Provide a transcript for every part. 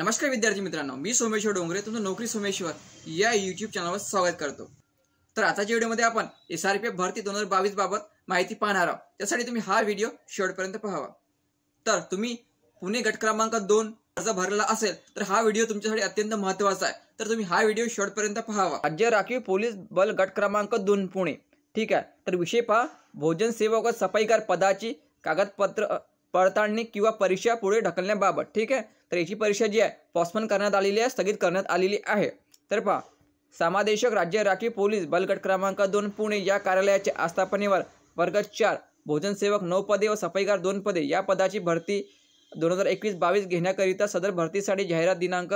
नमस्कार विद्यार्थी मित्रांनो मी सोमेश्वर डोंगरे तुमचं नोकरी सोमेश्वर या यूट्यूब चॅनलवर स्वागत करतो तर आताच्या व्हिडिओमध्ये आपण एस आर पी एफ भरती दोन हजार बावीस बाबत माहिती पाहणार आहोत त्यासाठी तुम्ही हा व्हिडिओ शेवटपर्यंत पाहावा तर तुम्ही पुणे गट क्रमांक दोन अर्ज भरला असेल तर हा व्हिडिओ तुमच्यासाठी अत्यंत महत्त्वाचा आहे तर तुम्ही हा व्हिडिओ शेवटपर्यंत पाहावा राज्य राखीव पोलीस बल गट क्रमांक दोन पुणे ठीक आहे तर विषय पहा भोजन सेवक व सफाईकार पदाची कागदपत्र पडताळणी किंवा परीक्षा पुढे ढकलण्याबाबत ठीक आहे तर याची परीक्षा जी आहे पॉस्पन करण्यात आलेली आहे स्थगित करण्यात आलेली आहे तर पहा समादेशक राज्य राखीव पोलीस बलगट क्रमांक दोन पुणे या कार्यालयाच्या आस्थापनेवर वर्ग चार भोजनसेवक नऊ पदे व सफाईगार दोन पदे या पदाची भरती दोन हजार एकवीस बावीस घेण्याकरिता सदर भरतीसाठी जाहिरात दिनांक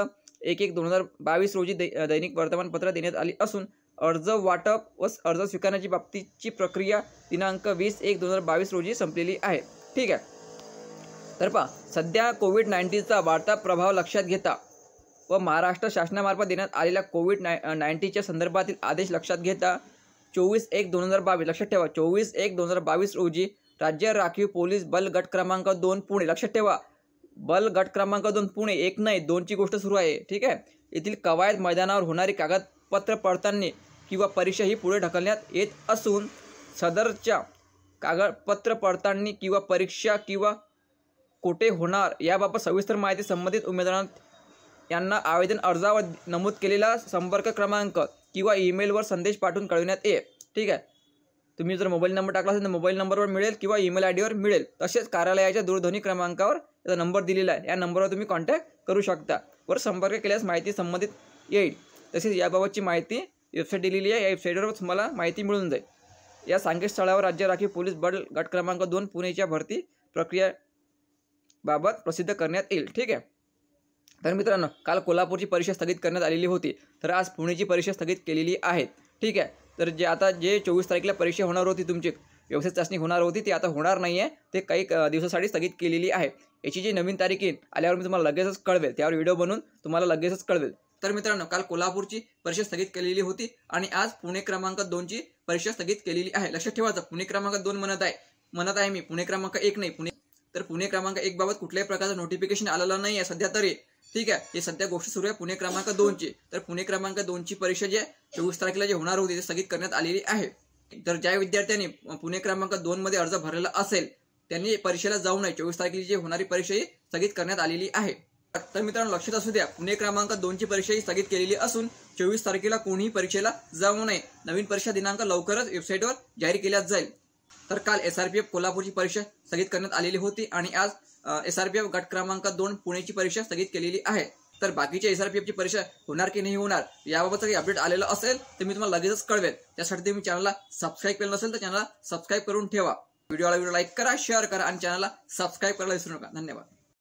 एक एक दोन हजार बावीस रोजी दै दैनिक वर्तमानपत्र देण्यात आली असून अर्ज वाटप व अर्ज स्वीकारण्याची बाबतीची प्रक्रिया दिनांक वीस एक दोन हजार बावीस रोजी संपलेली आहे ठीक आहे तर पहा सध्या कोविड नाईन्टीनचा वाढता प्रभाव लक्षात घेता व महाराष्ट्र शासनामार्फत देण्यात आलेल्या कोविड नाय नाईन्टीनच्या संदर्भातील आदेश लक्षात घेता चोवीस एक दोन हजार बावीस लक्षात ठेवा चोवीस एक दोन हजार बावीस रोजी राज्य राखीव पोलीस बल गट क्रमांक दोन पुणे लक्षात ठेवा बल गट क्रमांक दोन पुणे एक नाही दोनची गोष्ट सुरू आहे ठीक आहे येथील कवायत मैदानावर होणारी कागदपत्र पडताळणी किंवा परीक्षा ही पुढे ढकलण्यात येत असून सदरच्या कागदपत्र पडताळणी किंवा परीक्षा किंवा कोठे होणार याबाबत सविस्तर माहिती संबंधित उमेदवार यांना आवेदन अर्जावर नमूद केलेला संपर्क क्रमांक किंवा ईमेलवर संदेश पाठवून कळविण्यात ये ठीक आहे तुम्ही जर मोबाईल नंबर टाकला असेल तर मोबाईल नंबरवर मिळेल किंवा ईमेल आय डीवर मिळेल तसेच कार्यालयाच्या दूरध्वनी क्रमांकावर याचा नंबर दिलेला आहे या नंबरवर तुम्ही कॉन्टॅक्ट करू शकता वर संपर्क केल्यास माहिती संबंधित येईल तसेच याबाबतची माहिती वेबसाईट दिलेली आहे या वेबसाईटवर तुम्हाला माहिती मिळून जाईल या सांकेतस्थळावर राज्य राखीव पोलीस बल गट क्रमांक दोन पुणेच्या भरती प्रक्रिया बाबत प्रसिद्ध करण्यात येईल ठीक आहे तर मित्रांनो काल कोल्हापूरची परीक्षा स्थगित करण्यात आलेली होती तर आज पुणेची परीक्षा स्थगित केलेली आहे ठीक आहे तर जे आता जे चोवीस तारखेला परीक्षा होणार होती तुमची व्यवस्थित चाचणी होणार होती ती आता होणार नाही आहे ते काही दिवसासाठी स्थगित केलेली आहे याची जी नवीन तारीख येईल आल्यावर मी तुम्हाला लगेचच कळवेल त्यावर व्हिडिओ बनवून तुम्हाला लगेचच कळवेल तर मित्रांनो काल कोल्हापूरची परीक्षा स्थगित केलेली होती आणि आज पुणे क्रमांक दोनची परीक्षा स्थगित केलेली आहे लक्षात ठेवायचं पुणे क्रमांक दोन म्हणत आहे म्हणत आहे मी पुणे क्रमांक एक नाही पुणे तर पुणे क्रमांक एक बाबत कुठल्याही प्रकारचं नोटिफिकेशन आलेलं नाही आहे सध्या तरी ठीक आहे हे सध्या गोष्ट सुरू आहे पुणे क्रमांक दोनची तर पुणे क्रमांक दोनची परीक्षा जी चोवीस तारखेला जे होणार होती ते स्थगित करण्यात आलेली आहे तर ज्या विद्यार्थ्यांनी पुणे क्रमांक दोन मध्ये अर्ज भरलेला असेल त्यांनी परीक्षेला जाऊ नये चोवीस तारखेची जी होणारी परीक्षा ही स्थगित करण्यात आलेली आहे तर मित्रांनो लक्षात असू द्या पुणे क्रमांक दोनची परीक्षा ही स्थगित केलेली असून चोवीस तारखेला कोणीही परीक्षेला जाऊ नये नवीन परीक्षा दिनांक लवकरच वेबसाईटवर जाहीर केला जाईल तर काल एसआरपीएफ कोल्हापूरची परीक्षा स्थगित करण्यात आलेली होती आणि आज एसआरपीएफ गट क्रमांक दोन पुणेची परीक्षा स्थगित केलेली आहे तर बाकीच्या एसआरपीएफची परीक्षा होणार की नाही होणार याबाबत काही अपडेट आलेलं असेल तर मी तुम्हाला लगेचच कळवेल त्यासाठी तुम्ही चॅनलला सबस्क्राईब केलं नसेल तर चॅनलला सबस्क्राईब करून ठेवा व्हिडिओला व्हिडिओ लाईक करा शेअर करा आणि चॅनलला सबस्क्राईब करायला विसरू नका धन्यवाद